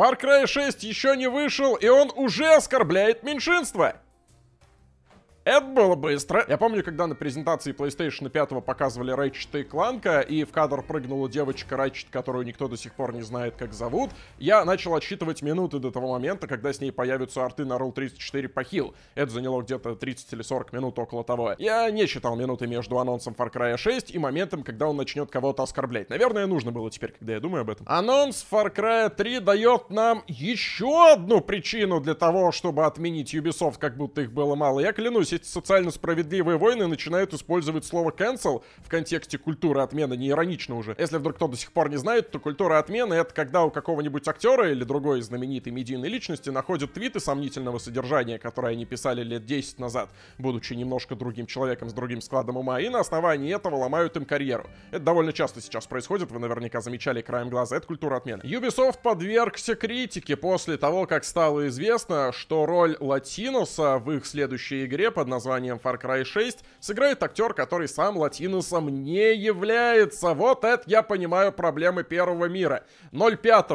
Far Cry 6 еще не вышел, и он уже оскорбляет меньшинство. Это было быстро. Я помню, когда на презентации PlayStation 5 показывали Ratchet и Кланка, и в кадр прыгнула девочка Ratchet, которую никто до сих пор не знает, как зовут, я начал отсчитывать минуты до того момента, когда с ней появятся арты на Roll 34 по хил. Это заняло где-то 30 или 40 минут около того. Я не считал минуты между анонсом Far Cry 6 и моментом, когда он начнет кого-то оскорблять. Наверное, нужно было теперь, когда я думаю об этом. Анонс Far Cry 3 дает нам еще одну причину для того, чтобы отменить Ubisoft, как будто их было мало. Я клянусь, все социально справедливые войны начинают использовать слово cancel в контексте культуры отмены, не иронично уже. Если вдруг кто до сих пор не знает, то культура отмены — это когда у какого-нибудь актера или другой знаменитой медийной личности находят твиты сомнительного содержания, которые они писали лет 10 назад, будучи немножко другим человеком с другим складом ума, и на основании этого ломают им карьеру. Это довольно часто сейчас происходит, вы наверняка замечали краем глаза, это культура отмены. Ubisoft подвергся критике после того, как стало известно, что роль Латиноса в их следующей игре под названием Far Cry 6 сыграет актер, который сам латиносом не является. Вот это я понимаю проблемы первого мира. 05,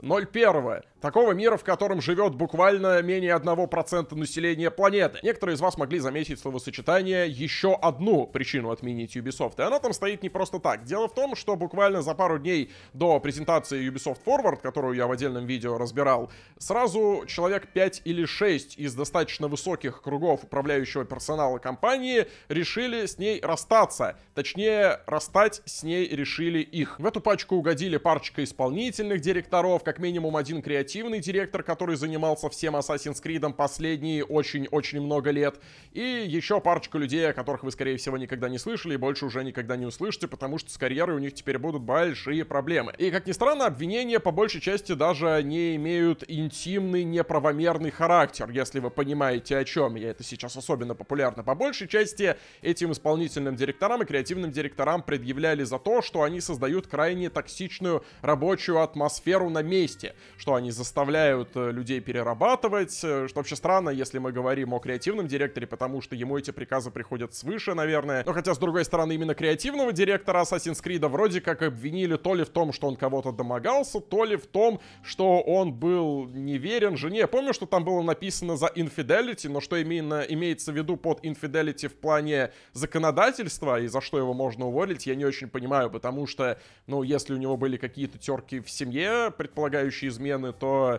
01, Такого мира, в котором живет буквально менее 1% населения планеты. Некоторые из вас могли заметить словосочетание «еще одну причину отменить Ubisoft». И она там стоит не просто так. Дело в том, что буквально за пару дней до презентации Ubisoft Forward, которую я в отдельном видео разбирал, сразу человек 5 или 6 из достаточно высоких кругов управляющего персонала компании решили с ней расстаться. Точнее, расстать с ней решили их. В эту пачку угодили парочка исполнительных директоров, как минимум один креатив креативный директор, который занимался всем Assassin's Creed последние очень-очень много лет, и еще парочка людей, о которых вы, скорее всего, никогда не слышали и больше уже никогда не услышите, потому что с карьерой у них теперь будут большие проблемы. И, как ни странно, обвинения по большей части даже не имеют интимный, неправомерный характер, если вы понимаете, о чем я. Это сейчас особенно популярно. По большей части этим исполнительным директорам и креативным директорам предъявляли за то, что они создают крайне токсичную рабочую атмосферу на месте, что они заставляют э, людей перерабатывать, э, что вообще странно, если мы говорим о креативном директоре, потому что ему эти приказы приходят свыше, наверное. Но хотя, с другой стороны, именно креативного директора Assassin's Creed вроде как обвинили то ли в том, что он кого-то домогался, то ли в том, что он был неверен жене. Помню, что там было написано за infidelity, но что именно имеется в виду под infidelity в плане законодательства и за что его можно уволить, я не очень понимаю, потому что, ну, если у него были какие-то терки в семье, предполагающие измены, то og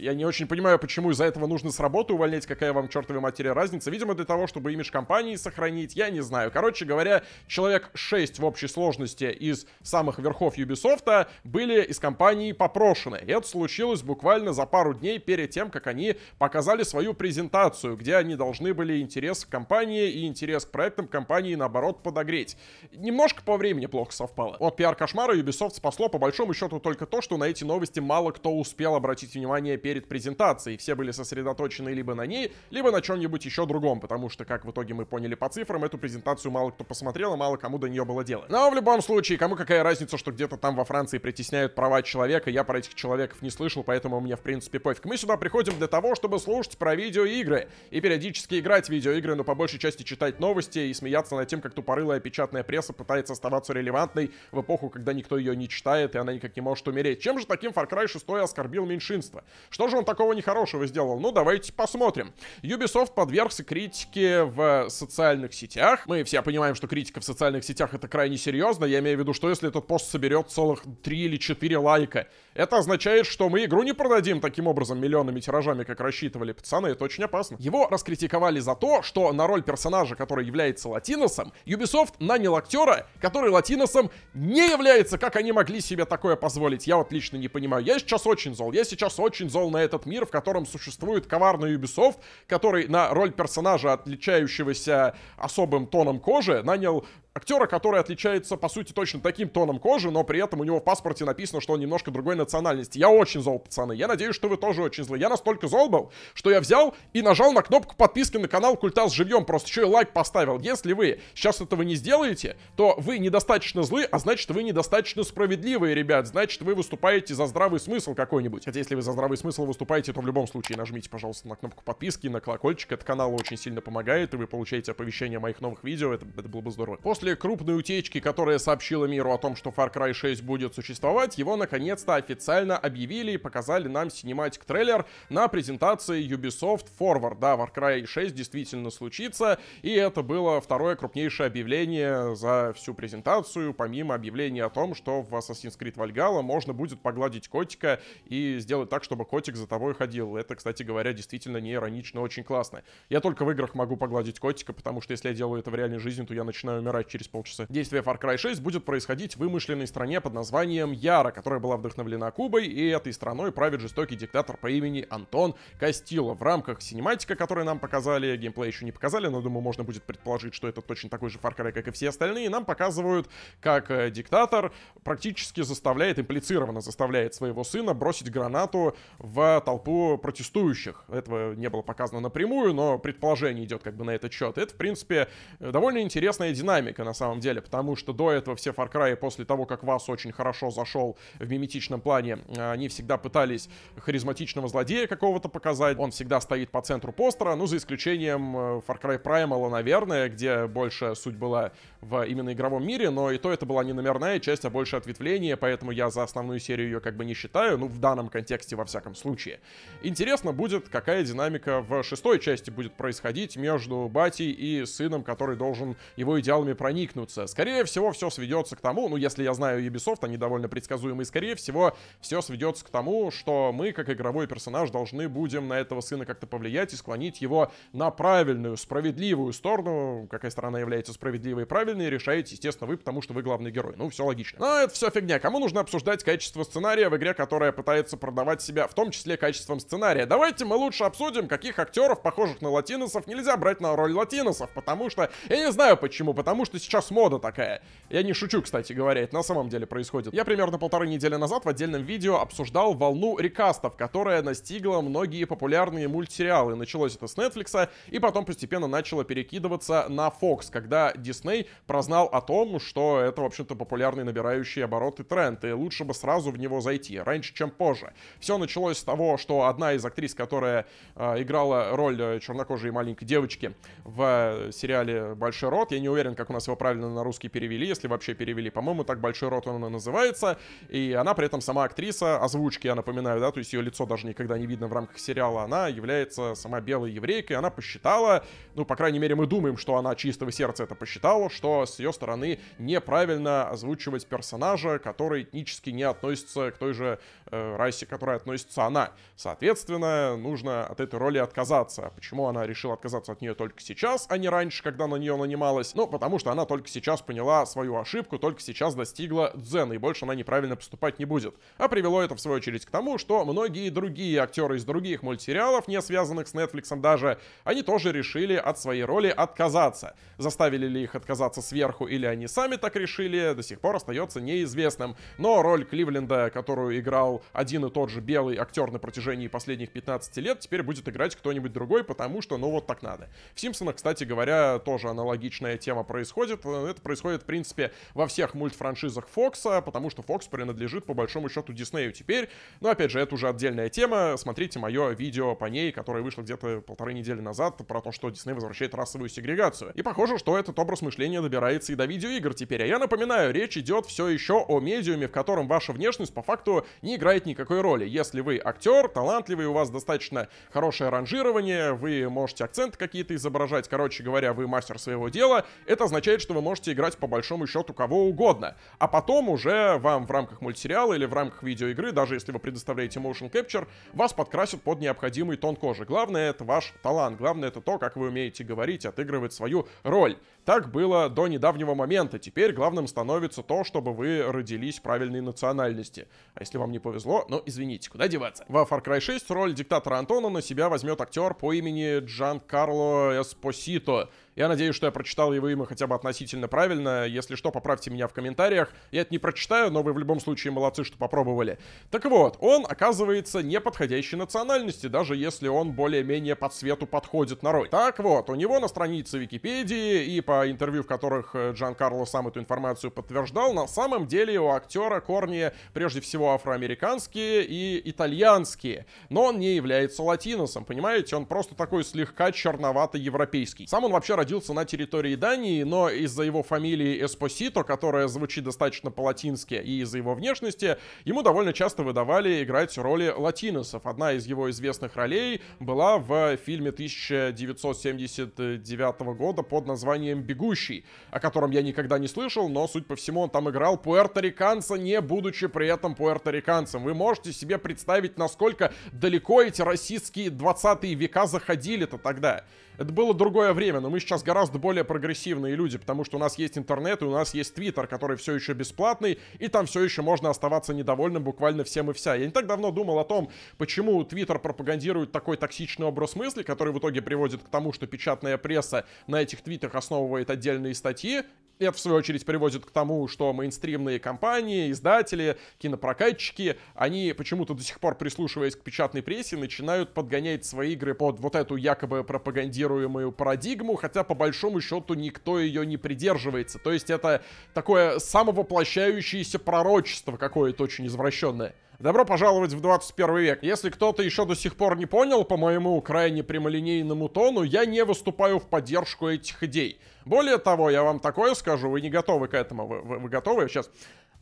Я не очень понимаю, почему из-за этого нужно с работы увольнять, какая вам чертовой материя разница. Видимо, для того, чтобы имидж компании сохранить, я не знаю. Короче говоря, человек 6 в общей сложности из самых верхов Ubisoft а были из компании попрошены. И это случилось буквально за пару дней перед тем, как они показали свою презентацию, где они должны были интерес к компании и интерес к проектам компании, наоборот, подогреть. Немножко по времени плохо совпало. От пиар-кошмара Ubisoft спасло по большому счету только то, что на эти новости мало кто успел обратить внимание перед презентацией. Все были сосредоточены либо на ней, либо на чем-нибудь еще другом, потому что, как в итоге мы поняли по цифрам, эту презентацию мало кто посмотрел, и мало кому до нее было дело. Но ну, а в любом случае, кому какая разница, что где-то там во Франции притесняют права человека, я про этих человеков не слышал, поэтому мне в принципе пофиг. Мы сюда приходим для того, чтобы слушать про видеоигры и периодически играть в видеоигры, но по большей части читать новости и смеяться над тем, как тупорылая печатная пресса пытается оставаться релевантной в эпоху, когда никто ее не читает и она никак не может умереть. Чем же таким Far Cry 6 оскорбил меньшинство? Что же он такого нехорошего сделал? Ну, давайте посмотрим. Ubisoft подвергся критике в социальных сетях. Мы все понимаем, что критика в социальных сетях это крайне серьезно. Я имею в виду, что если этот пост соберет целых 3 или 4 лайка, это означает, что мы игру не продадим таким образом миллионными тиражами, как рассчитывали пацаны. Это очень опасно. Его раскритиковали за то, что на роль персонажа, который является латиносом, Ubisoft нанял актера, который латиносом не является. Как они могли себе такое позволить? Я вот лично не понимаю. Я сейчас очень зол. Я сейчас очень зол смотрел на этот мир, в котором существует коварный Ubisoft, который на роль персонажа, отличающегося особым тоном кожи, нанял Актера, который отличается, по сути, точно таким тоном кожи, но при этом у него в паспорте написано, что он немножко другой национальности. Я очень зол, пацаны. Я надеюсь, что вы тоже очень злы. Я настолько зол был, что я взял и нажал на кнопку подписки на канал Культас Живьем. Просто еще и лайк поставил. Если вы сейчас этого не сделаете, то вы недостаточно злы, а значит, вы недостаточно справедливые, ребят. Значит, вы выступаете за здравый смысл какой-нибудь. Хотя, если вы за здравый смысл выступаете, то в любом случае нажмите, пожалуйста, на кнопку подписки, на колокольчик. Это канал очень сильно помогает, и вы получаете оповещение о моих новых видео. Это, это было бы здорово. После После крупной утечки, которая сообщила миру о том, что Far Cry 6 будет существовать, его наконец-то официально объявили и показали нам синематик трейлер на презентации Ubisoft Forward. Да, Far Cry 6 действительно случится, и это было второе крупнейшее объявление за всю презентацию, помимо объявления о том, что в Assassin's Creed Valhalla можно будет погладить котика и сделать так, чтобы котик за тобой ходил. Это, кстати говоря, действительно не иронично, очень классно. Я только в играх могу погладить котика, потому что если я делаю это в реальной жизни, то я начинаю умирать через через полчаса. Действие Far Cry 6 будет происходить в вымышленной стране под названием Яра, которая была вдохновлена Кубой, и этой страной правит жестокий диктатор по имени Антон Кастило. В рамках синематика, которую нам показали, геймплей еще не показали, но думаю, можно будет предположить, что это точно такой же Far Cry, как и все остальные, нам показывают, как э, диктатор практически заставляет, имплицированно заставляет своего сына бросить гранату в толпу протестующих. Этого не было показано напрямую, но предположение идет как бы на этот счет. Это, в принципе, э, довольно интересная динамика мимика на самом деле, потому что до этого все Far Cry после того, как вас очень хорошо зашел в миметичном плане, а, они всегда пытались харизматичного злодея какого-то показать. Он всегда стоит по центру постера, ну, за исключением э, Far Cry Primal, наверное, где больше суть была в именно игровом мире, но и то это была не номерная часть, а больше ответвление, поэтому я за основную серию ее как бы не считаю, ну, в данном контексте во всяком случае. Интересно будет, какая динамика в шестой части будет происходить между Бати и сыном, который должен его идеалами пройти проникнуться. Скорее всего, все сведется к тому, ну, если я знаю Ubisoft, они довольно предсказуемые, скорее всего, все сведется к тому, что мы, как игровой персонаж, должны будем на этого сына как-то повлиять и склонить его на правильную, справедливую сторону. Какая сторона является справедливой и правильной, решаете, естественно, вы, потому что вы главный герой. Ну, все логично. Но это все фигня. Кому нужно обсуждать качество сценария в игре, которая пытается продавать себя, в том числе качеством сценария? Давайте мы лучше обсудим, каких актеров, похожих на латиносов, нельзя брать на роль латиносов, потому что, я не знаю почему, потому что что сейчас мода такая. Я не шучу, кстати говоря, это на самом деле происходит. Я примерно полторы недели назад в отдельном видео обсуждал волну рекастов, которая настигла многие популярные мультсериалы. Началось это с Netflix, и потом постепенно начало перекидываться на Fox, когда Disney прознал о том, что это, в общем-то, популярный набирающий обороты тренд, и лучше бы сразу в него зайти, раньше, чем позже. Все началось с того, что одна из актрис, которая э, играла роль э, чернокожей маленькой девочки в э, сериале «Большой рот», я не уверен, как у нас его правильно на русский перевели, если вообще перевели. По-моему, так «Большой рот» он и называется. И она при этом сама актриса озвучки, я напоминаю, да, то есть ее лицо даже никогда не видно в рамках сериала. Она является сама белой еврейкой, она посчитала, ну, по крайней мере, мы думаем, что она чистого сердца это посчитала, что с ее стороны неправильно озвучивать персонажа, который этнически не относится к той же э, расе, к которой относится она. Соответственно, нужно от этой роли отказаться. Почему она решила отказаться от нее только сейчас, а не раньше, когда на нее нанималась? Ну, потому что она она только сейчас поняла свою ошибку, только сейчас достигла дзена, и больше она неправильно поступать не будет. А привело это, в свою очередь, к тому, что многие другие актеры из других мультсериалов, не связанных с Netflix даже, они тоже решили от своей роли отказаться. Заставили ли их отказаться сверху или они сами так решили, до сих пор остается неизвестным. Но роль Кливленда, которую играл один и тот же белый актер на протяжении последних 15 лет, теперь будет играть кто-нибудь другой, потому что ну вот так надо. В «Симпсонах», кстати говоря, тоже аналогичная тема происходит, происходит. Э, это происходит, в принципе, во всех мультфраншизах Фокса, потому что Фокс принадлежит, по большому счету, Диснею теперь. Но, опять же, это уже отдельная тема. Смотрите мое видео по ней, которое вышло где-то полторы недели назад, про то, что Дисней возвращает расовую сегрегацию. И похоже, что этот образ мышления добирается и до видеоигр теперь. А я напоминаю, речь идет все еще о медиуме, в котором ваша внешность по факту не играет никакой роли. Если вы актер, талантливый, у вас достаточно хорошее ранжирование, вы можете акценты какие-то изображать, короче говоря, вы мастер своего дела, это означает, означает, что вы можете играть по большому счету кого угодно. А потом уже вам в рамках мультсериала или в рамках видеоигры, даже если вы предоставляете motion capture, вас подкрасят под необходимый тон кожи. Главное это ваш талант, главное это то, как вы умеете говорить, отыгрывать свою роль. Так было до недавнего момента. Теперь главным становится то, чтобы вы родились правильной национальности. А если вам не повезло, ну извините, куда деваться? Во Far Cry 6 роль диктатора Антона на себя возьмет актер по имени Джан Карло Эспосито. Я надеюсь, что я прочитал его имя хотя бы относительно правильно. Если что, поправьте меня в комментариях. Я это не прочитаю, но вы в любом случае молодцы, что попробовали. Так вот, он оказывается неподходящей национальности, даже если он более-менее по цвету подходит на роль. Так вот, у него на странице Википедии и по интервью, в которых э, Джан Карло сам эту информацию подтверждал, на самом деле у актера корни прежде всего афроамериканские и итальянские. Но он не является латиносом, понимаете? Он просто такой слегка черновато-европейский. Сам он вообще родился находился на территории Дании, но из-за его фамилии Эспосито, которая звучит достаточно по-латински, и из-за его внешности, ему довольно часто выдавали играть роли латиносов. Одна из его известных ролей была в фильме 1979 года под названием «Бегущий», о котором я никогда не слышал, но, суть по всему, он там играл пуэрториканца, не будучи при этом пуэрториканцем. Вы можете себе представить, насколько далеко эти российские 20 века заходили-то тогда. Это было другое время, но мы сейчас сейчас гораздо более прогрессивные люди, потому что у нас есть интернет и у нас есть Твиттер, который все еще бесплатный, и там все еще можно оставаться недовольным буквально всем и вся. Я не так давно думал о том, почему Твиттер пропагандирует такой токсичный образ мысли, который в итоге приводит к тому, что печатная пресса на этих твитах основывает отдельные статьи, это, в свою очередь, приводит к тому, что мейнстримные компании, издатели, кинопрокатчики, они почему-то до сих пор, прислушиваясь к печатной прессе, начинают подгонять свои игры под вот эту якобы пропагандируемую парадигму, хотя по большому счету никто ее не придерживается. То есть это такое самовоплощающееся пророчество какое-то очень извращенное. Добро пожаловать в 21 век. Если кто-то еще до сих пор не понял, по моему крайне прямолинейному тону, я не выступаю в поддержку этих идей. Более того, я вам такое скажу, вы не готовы к этому, вы, вы, вы готовы сейчас?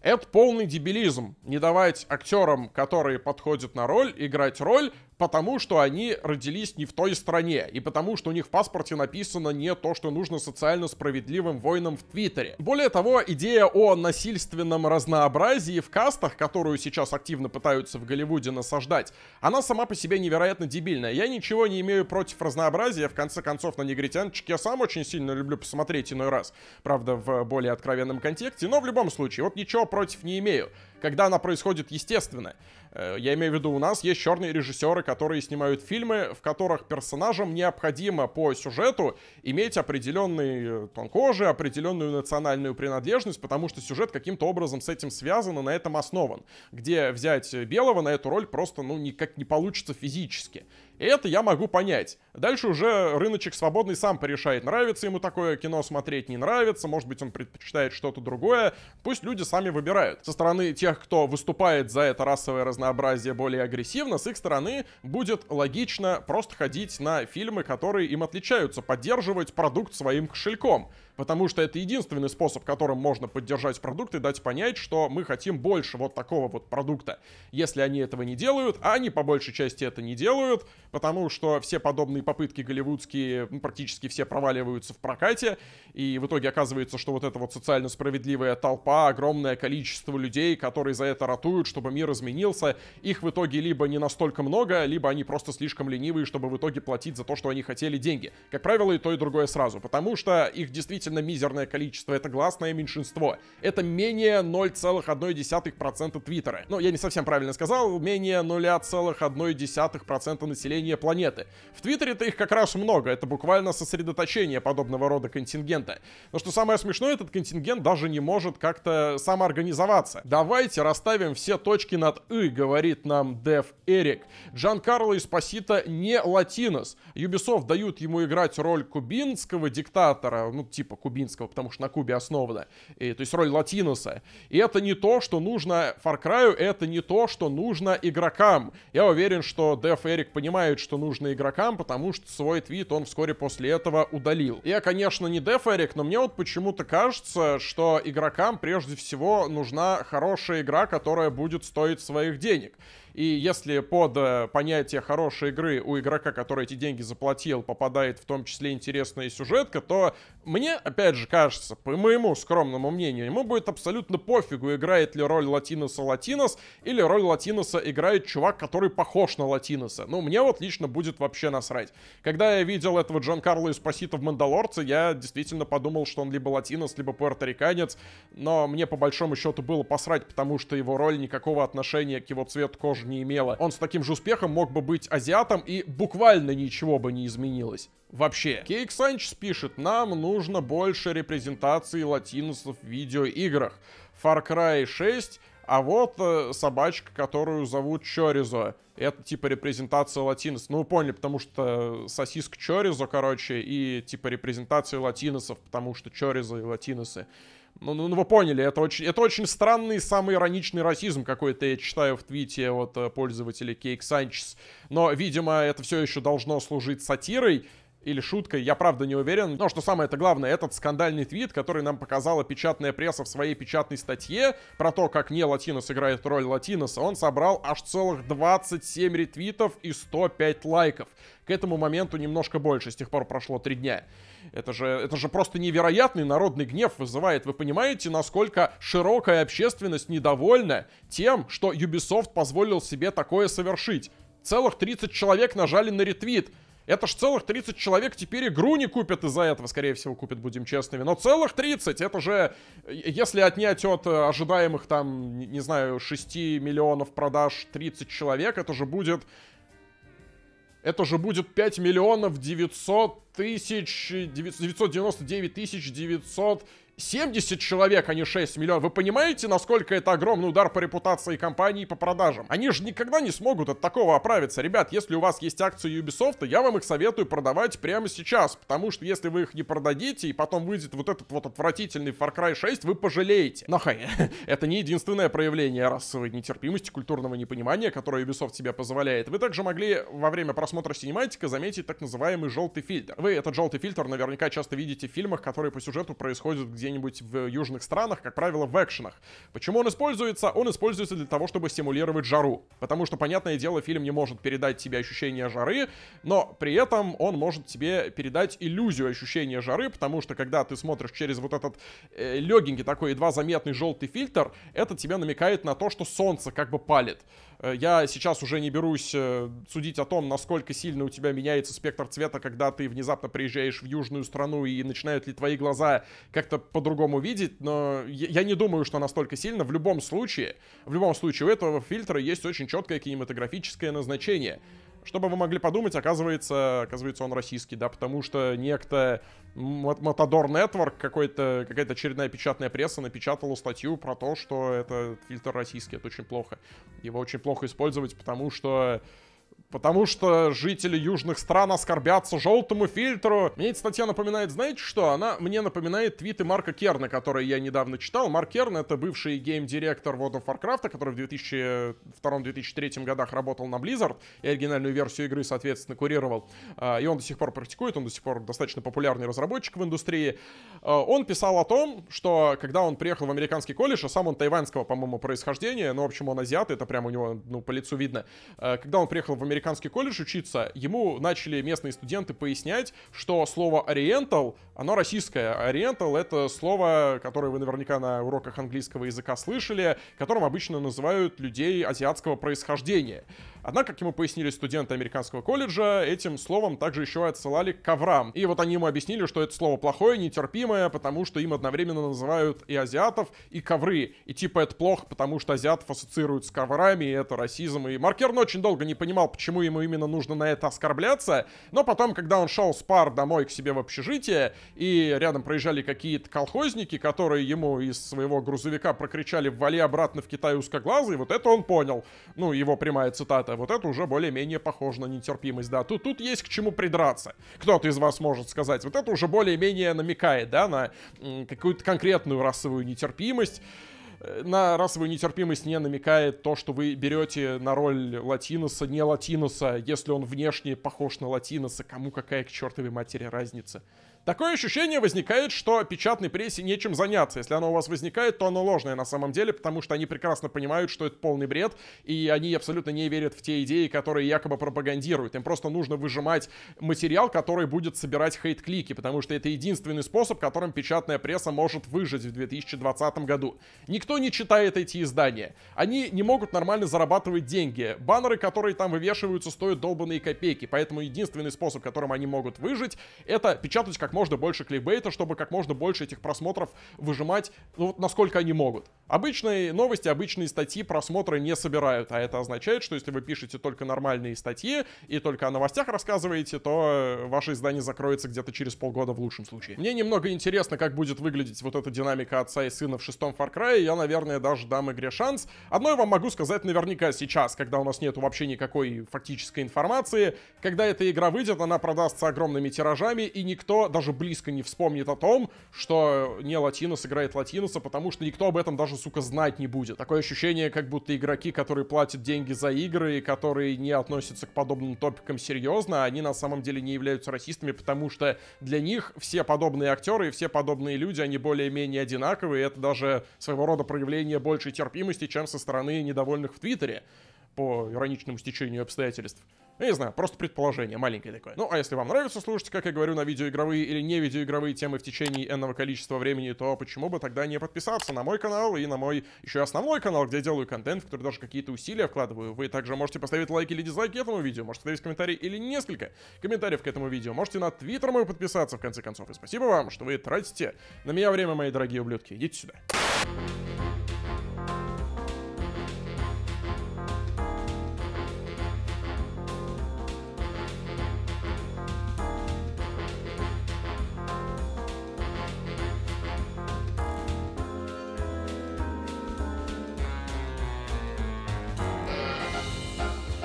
Это полный дебилизм. Не давать актерам, которые подходят на роль, играть роль, потому что они родились не в той стране, и потому что у них в паспорте написано не то, что нужно социально справедливым воинам в Твиттере. Более того, идея о насильственном разнообразии в кастах, которую сейчас активно пытаются в Голливуде насаждать, она сама по себе невероятно дебильная. Я ничего не имею против разнообразия, в конце концов, на негритянчик я сам очень сильно люблю посмотреть иной раз, правда, в более откровенном контексте, но в любом случае, вот ничего против не имею когда она происходит естественно. Э, я имею в виду, у нас есть черные режиссеры, которые снимают фильмы, в которых персонажам необходимо по сюжету иметь определенный э, тон кожи, определенную национальную принадлежность, потому что сюжет каким-то образом с этим связан и на этом основан. Где взять э, белого на эту роль просто, ну, никак не получится физически. И это я могу понять. Дальше уже рыночек свободный сам порешает, нравится ему такое кино смотреть, не нравится, может быть, он предпочитает что-то другое. Пусть люди сами выбирают. Со стороны тех, кто выступает за это расовое разнообразие более агрессивно, с их стороны будет логично просто ходить на фильмы, которые им отличаются, поддерживать продукт своим кошельком потому что это единственный способ, которым можно поддержать продукт и дать понять, что мы хотим больше вот такого вот продукта. Если они этого не делают, а они по большей части это не делают, потому что все подобные попытки голливудские ну, практически все проваливаются в прокате, и в итоге оказывается, что вот эта вот социально справедливая толпа, огромное количество людей, которые за это ратуют, чтобы мир изменился, их в итоге либо не настолько много, либо они просто слишком ленивые, чтобы в итоге платить за то, что они хотели деньги. Как правило, и то, и другое сразу, потому что их действительно мизерное количество, это гласное меньшинство. Это менее 0,1% Твиттера. Ну, я не совсем правильно сказал, менее 0,1% населения населения планеты. В Твиттере-то их как раз много, это буквально сосредоточение подобного рода контингента. Но что самое смешное, этот контингент даже не может как-то самоорганизоваться. Давайте расставим все точки над «и», говорит нам Дев Эрик. Джан Карло Эспосито не латинос. Ubisoft дают ему играть роль кубинского диктатора, ну типа кубинского, потому что на Кубе основано, и, то есть роль латиноса. И это не то, что нужно Far Cry, это не то, что нужно игрокам. Я уверен, что Дев Эрик понимает, знает, что нужно игрокам, потому что свой твит он вскоре после этого удалил. Я, конечно, не деферик, но мне вот почему-то кажется, что игрокам прежде всего нужна хорошая игра, которая будет стоить своих денег. И если под э, понятие хорошей игры у игрока, который эти деньги заплатил, попадает в том числе интересная сюжетка, то мне, опять же, кажется, по моему скромному мнению, ему будет абсолютно пофигу, играет ли роль Латиноса Латинос, или роль Латиноса играет чувак, который похож на Латиноса. Ну, мне вот лично будет вообще насрать. Когда я видел этого Джон Карло Эспосита в «Мандалорце», я действительно подумал, что он либо латинос, либо пуэрториканец, но мне по большому счету было посрать, потому что его роль никакого отношения к его цвету кожи не имела. Он с таким же успехом мог бы быть азиатом и буквально ничего бы не изменилось. Вообще. Кейк Санчес пишет, нам нужно больше репрезентации латиносов в видеоиграх. Far Cry 6 а вот э, собачка, которую зовут Чоризо. Это типа репрезентация латинос. Ну, вы поняли, потому что сосиска Чоризо, короче, и типа репрезентация латиносов, потому что Чоризо и латиносы. Ну, ну, ну вы поняли, это очень, это очень странный, самый ироничный расизм какой-то, я читаю в твите вот э, пользователя Кейк Санчес. Но, видимо, это все еще должно служить сатирой или шуткой, я правда не уверен. Но что самое это главное, этот скандальный твит, который нам показала печатная пресса в своей печатной статье про то, как не Латинос играет роль Латиноса, он собрал аж целых 27 ретвитов и 105 лайков. К этому моменту немножко больше, с тех пор прошло три дня. Это же, это же просто невероятный народный гнев вызывает. Вы понимаете, насколько широкая общественность недовольна тем, что Ubisoft позволил себе такое совершить? Целых 30 человек нажали на ретвит. Это ж целых 30 человек теперь игру не купят из-за этого, скорее всего, купят, будем честными. Но целых 30, это же, э, если отнять от э, ожидаемых там, не знаю, 6 миллионов продаж 30 человек, это же будет... Это же будет 5 миллионов 900 тысяч... 999 тысяч 900 70 человек, а не 6 миллионов. Вы понимаете, насколько это огромный удар по репутации компании и по продажам? Они же никогда не смогут от такого оправиться. Ребят, если у вас есть акции Ubisoft, я вам их советую продавать прямо сейчас. Потому что если вы их не продадите, и потом выйдет вот этот вот отвратительный Far Cry 6, вы пожалеете. Но хай, это не единственное проявление расовой нетерпимости, культурного непонимания, которое Ubisoft себе позволяет. Вы также могли во время просмотра синематика заметить так называемый желтый фильтр. Вы этот желтый фильтр наверняка часто видите в фильмах, которые по сюжету происходят где где-нибудь в южных странах, как правило, в экшенах. Почему он используется? Он используется для того, чтобы симулировать жару. Потому что, понятное дело, фильм не может передать тебе ощущение жары, но при этом он может тебе передать иллюзию ощущения жары, потому что когда ты смотришь через вот этот э, легенький такой едва заметный желтый фильтр, это тебе намекает на то, что солнце как бы палит. Э, я сейчас уже не берусь э, судить о том, насколько сильно у тебя меняется спектр цвета, когда ты внезапно приезжаешь в южную страну и начинают ли твои глаза как-то по-другому видеть, но я не думаю, что настолько сильно. В любом случае, в любом случае у этого фильтра есть очень четкое кинематографическое назначение — чтобы вы могли подумать, оказывается, оказывается он российский, да, потому что некто Матадор Нетворк какой-то, какая-то очередная печатная пресса напечатала статью про то, что этот фильтр российский, это очень плохо. Его очень плохо использовать, потому что Потому что жители южных стран оскорбятся желтому фильтру. Мне эта статья напоминает, знаете что? Она мне напоминает твиты Марка Керна, которые я недавно читал. Марк Керн — это бывший гейм-директор World of Warcraft, который в 2002-2003 годах работал на Blizzard и оригинальную версию игры, соответственно, курировал. А, и он до сих пор практикует, он до сих пор достаточно популярный разработчик в индустрии. А, он писал о том, что когда он приехал в американский колледж, а сам он тайваньского, по-моему, происхождения, ну, в общем, он азиат, это прямо у него, ну, по лицу видно. А, когда он приехал в американский американский колледж учиться, ему начали местные студенты пояснять, что слово «ориентал» Оно российское. Oriental — это слово, которое вы наверняка на уроках английского языка слышали, которым обычно называют людей азиатского происхождения. Однако, как ему пояснили студенты американского колледжа, этим словом также еще отсылали к коврам. И вот они ему объяснили, что это слово плохое, нетерпимое, потому что им одновременно называют и азиатов, и ковры. И типа это плохо, потому что азиатов ассоциируют с коврами, и это расизм. И Маркерн ну, очень долго не понимал, почему ему именно нужно на это оскорбляться. Но потом, когда он шел с пар домой к себе в общежитие, и рядом проезжали какие-то колхозники, которые ему из своего грузовика прокричали «Вали обратно в Китай узкоглазый», вот это он понял. Ну, его прямая цитата. Вот это уже более-менее похоже на нетерпимость, да. Тут, тут есть к чему придраться. Кто-то из вас может сказать. Вот это уже более-менее намекает, да, на какую-то конкретную расовую нетерпимость э, на расовую нетерпимость не намекает то, что вы берете на роль латиноса, не латиноса, если он внешне похож на латиноса, кому какая к чертовой матери разница. Такое ощущение возникает, что печатной прессе нечем заняться. Если оно у вас возникает, то оно ложное на самом деле, потому что они прекрасно понимают, что это полный бред, и они абсолютно не верят в те идеи, которые якобы пропагандируют. Им просто нужно выжимать материал, который будет собирать хейт-клики, потому что это единственный способ, которым печатная пресса может выжить в 2020 году. Никто не читает эти издания. Они не могут нормально зарабатывать деньги. Баннеры, которые там вывешиваются, стоят долбанные копейки, поэтому единственный способ, которым они могут выжить, это печатать как можно больше кликбейта, чтобы как можно больше этих просмотров выжимать, ну вот насколько они могут. Обычные новости, обычные статьи просмотры не собирают, а это означает, что если вы пишете только нормальные статьи и только о новостях рассказываете, то э, ваше издание закроется где-то через полгода в лучшем случае. Мне немного интересно, как будет выглядеть вот эта динамика отца и сына в шестом Far Cry, я, наверное, даже дам игре шанс. Одно я вам могу сказать наверняка сейчас, когда у нас нет вообще никакой фактической информации, когда эта игра выйдет, она продастся огромными тиражами, и никто, даже даже близко не вспомнит о том, что не Латинос играет Латиноса, потому что никто об этом даже, сука, знать не будет. Такое ощущение, как будто игроки, которые платят деньги за игры и которые не относятся к подобным топикам серьезно, они на самом деле не являются расистами, потому что для них все подобные актеры и все подобные люди, они более-менее одинаковые, это даже своего рода проявление большей терпимости, чем со стороны недовольных в Твиттере по ироничному стечению обстоятельств. Я не знаю, просто предположение маленькое такое. Ну, а если вам нравится слушать, как я говорю, на видеоигровые или не видеоигровые темы в течение энного количества времени, то почему бы тогда не подписаться на мой канал и на мой еще основной канал, где я делаю контент, в который даже какие-то усилия вкладываю. Вы также можете поставить лайк или дизлайк этому видео, можете оставить комментарий или несколько комментариев к этому видео. Можете на твиттер мой подписаться, в конце концов. И спасибо вам, что вы тратите на меня время, мои дорогие ублюдки. Идите сюда.